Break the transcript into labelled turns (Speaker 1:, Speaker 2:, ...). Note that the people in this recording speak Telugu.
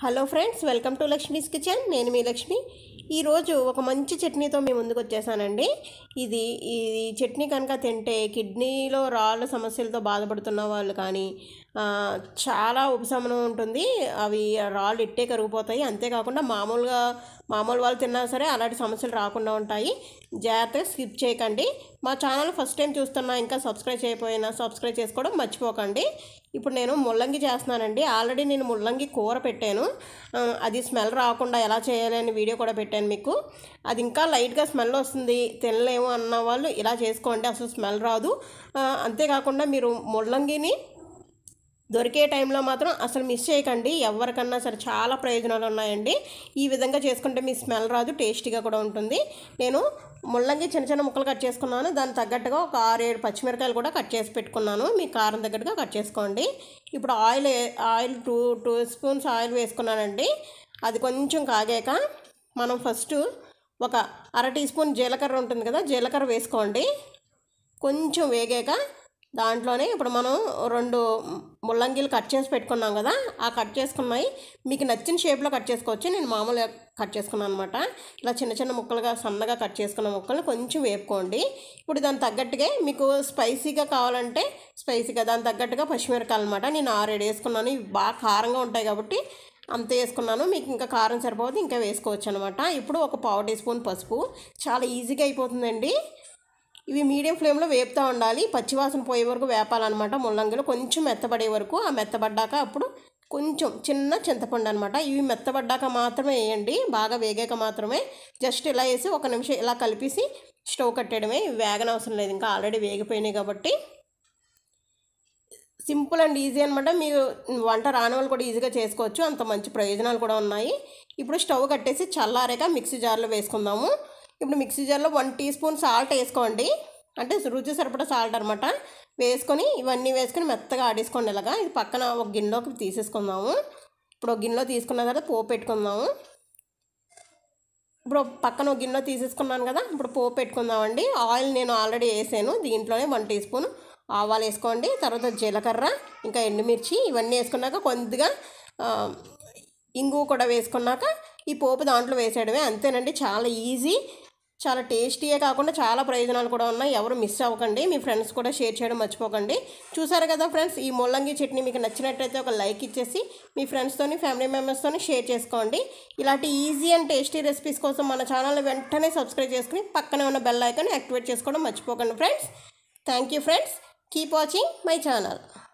Speaker 1: hello friends welcome to Lakshmi's kitchen నేను మీ లక్ష్మి ఈరోజు ఒక మంచి చట్నీతో మేము ముందుకు వచ్చేసానండి ఇది ఈ చట్నీ కనుక తింటే కిడ్నీలో రాళ్ళ సమస్యలతో బాధపడుతున్న వాళ్ళు కానీ చాలా ఉపశమనం ఉంటుంది అవి రాళ్ళు ఇట్టే కరిగిపోతాయి అంతేకాకుండా మామూలుగా మామూలు వాళ్ళు తిన్నా సరే అలాంటి సమస్యలు రాకుండా ఉంటాయి జాగ్రత్తగా స్కిప్ చేయకండి మా ఛానల్ ఫస్ట్ టైం చూస్తున్నా ఇంకా సబ్స్క్రైబ్ చేయకపోయినా సబ్స్క్రైబ్ చేసుకోవడం మర్చిపోకండి ఇప్పుడు నేను ముల్లంగి చేస్తున్నానండి ఆల్రెడీ నేను ముల్లంగి కూర పెట్టాను అది స్మెల్ రాకుండా ఎలా చేయాలని వీడియో కూడా పెట్టాను మీకు అది ఇంకా లైట్గా స్మెల్ వస్తుంది తినలేము అన్న వాళ్ళు ఇలా చేసుకోండి అసలు స్మెల్ రాదు అంతేకాకుండా మీరు ముల్లంగిని దొరికే టైంలో మాత్రం అసలు మిస్ చేయకండి ఎవరికన్నా సరే చాలా ప్రయోజనాలు ఉన్నాయండి ఈ విధంగా చేసుకుంటే మీ స్మెల్ రాదు టేస్టీగా కూడా ఉంటుంది నేను ముల్లంగి చిన్న చిన్న ముక్కలు కట్ చేసుకున్నాను దాని తగ్గట్టుగా ఒక ఆరు ఏడు పచ్చిమిరకాయలు కూడా కట్ చేసి పెట్టుకున్నాను మీ కారం తగ్గట్టుగా కట్ చేసుకోండి ఇప్పుడు oil oil two two spoons oil వేసుకున్నానండి అది కొంచెం కాగాక మనం ఫస్ట్ ఒక అర టీ స్పూన్ జీలకర్ర ఉంటుంది కదా జీలకర్ర వేసుకోండి కొంచెం వేగాక దాంట్లోనే ఇప్పుడు మనం రెండు ముల్లంగిలు కట్ చేసి పెట్టుకున్నాం కదా ఆ కట్ చేసుకున్నాయి మీకు నచ్చిన షేప్లో కట్ చేసుకోవచ్చు నేను మామూలుగా కట్ చేసుకున్నాను అనమాట ఇలా చిన్న చిన్న ముక్కలుగా సన్నగా కట్ చేసుకున్న ముక్కలు కొంచెం వేపుకోండి ఇప్పుడు దాని తగ్గట్టుగా మీకు స్పైసీగా కావాలంటే స్పైసీగా దాని తగ్గట్టుగా పచ్చిమిరకాయలు అనమాట నేను ఆరేడు వేసుకున్నాను ఇవి బాగా కారంగా ఉంటాయి కాబట్టి అంత వేసుకున్నాను మీకు ఇంకా కారం సరిపోతే ఇంకా వేసుకోవచ్చు అనమాట ఇప్పుడు ఒక పావు టీ స్పూన్ పసుపు చాలా ఈజీగా అయిపోతుందండి ఇవి మీడియం ఫ్లేమ్లో వేపుతూ ఉండాలి పచ్చివాసన పోయే వరకు వేపాలన్నమాట ముల్లంగిలు కొంచెం మెత్తబడే వరకు ఆ మెత్తబడ్డాక అప్పుడు కొంచెం చిన్న చింతపండు అనమాట ఇవి మెత్తబడ్డాక మాత్రమే వేయండి బాగా వేగాక మాత్రమే జస్ట్ ఇలా వేసి ఒక నిమిషం ఇలా కలిపేసి స్టవ్ కట్టడమే వేగన అవసరం లేదు ఇంకా ఆల్రెడీ వేగిపోయినాయి కాబట్టి సింపుల్ అండ్ ఈజీ అనమాట మీరు వంట రాని వాళ్ళు కూడా ఈజీగా చేసుకోవచ్చు అంత మంచి ప్రయోజనాలు కూడా ఉన్నాయి ఇప్పుడు స్టవ్ కట్టేసి చల్లారాక మిక్సీ జార్లో వేసుకుందాము ఇప్పుడు మిక్సీ జార్లో వన్ టీ స్పూన్ సాల్ట్ వేసుకోండి అంటే రుచి సరిపడా సాల్ట్ అనమాట వేసుకొని ఇవన్నీ వేసుకొని మెత్తగా ఆడేసుకోండి ఇలాగా ఇది పక్కన ఒక గిన్నెలోకి తీసేసుకుందాము ఇప్పుడు ఒక గిన్నెలో తీసుకున్న తర్వాత పోపు పెట్టుకుందాము ఇప్పుడు పక్కన ఒక గిన్నెలో తీసేసుకున్నాను కదా ఇప్పుడు పోపు పెట్టుకుందామండి ఆయిల్ నేను ఆల్రెడీ వేసాను దీంట్లోనే వన్ టీ స్పూన్ ఆవాలు వేసుకోండి తర్వాత జీలకర్ర ఇంకా ఎండుమిర్చి ఇవన్నీ వేసుకున్నాక కొద్దిగా ఇంగు కూడా వేసుకున్నాక ఈ పోపు దాంట్లో వేసేయడమే అంతేనండి చాలా ఈజీ చాలా టేస్టీయే కాకుండా చాలా ప్రయోజనాలు కూడా ఉన్నాయి ఎవరు మిస్ అవ్వకండి మీ ఫ్రెండ్స్ కూడా షేర్ చేయడం మర్చిపోకండి చూసారు కదా ఫ్రెండ్స్ ఈ ముల్లంగి చట్నీ మీకు నచ్చినట్టయితే ఒక లైక్ ఇచ్చేసి మీ ఫ్రెండ్స్తోని ఫ్యామిలీ మెంబర్స్తో షేర్ చేసుకోండి ఇలాంటి ఈజీ అండ్ టేస్టీ రెసిపీస్ కోసం మన ఛానల్ని వెంటనే సబ్స్క్రైబ్ చేసుకుని పక్కనే ఉన్న బెల్ ఐకాన్ యాక్టివేట్ చేసుకోవడం మర్చిపోకండి friends thank you friends keep watching my channel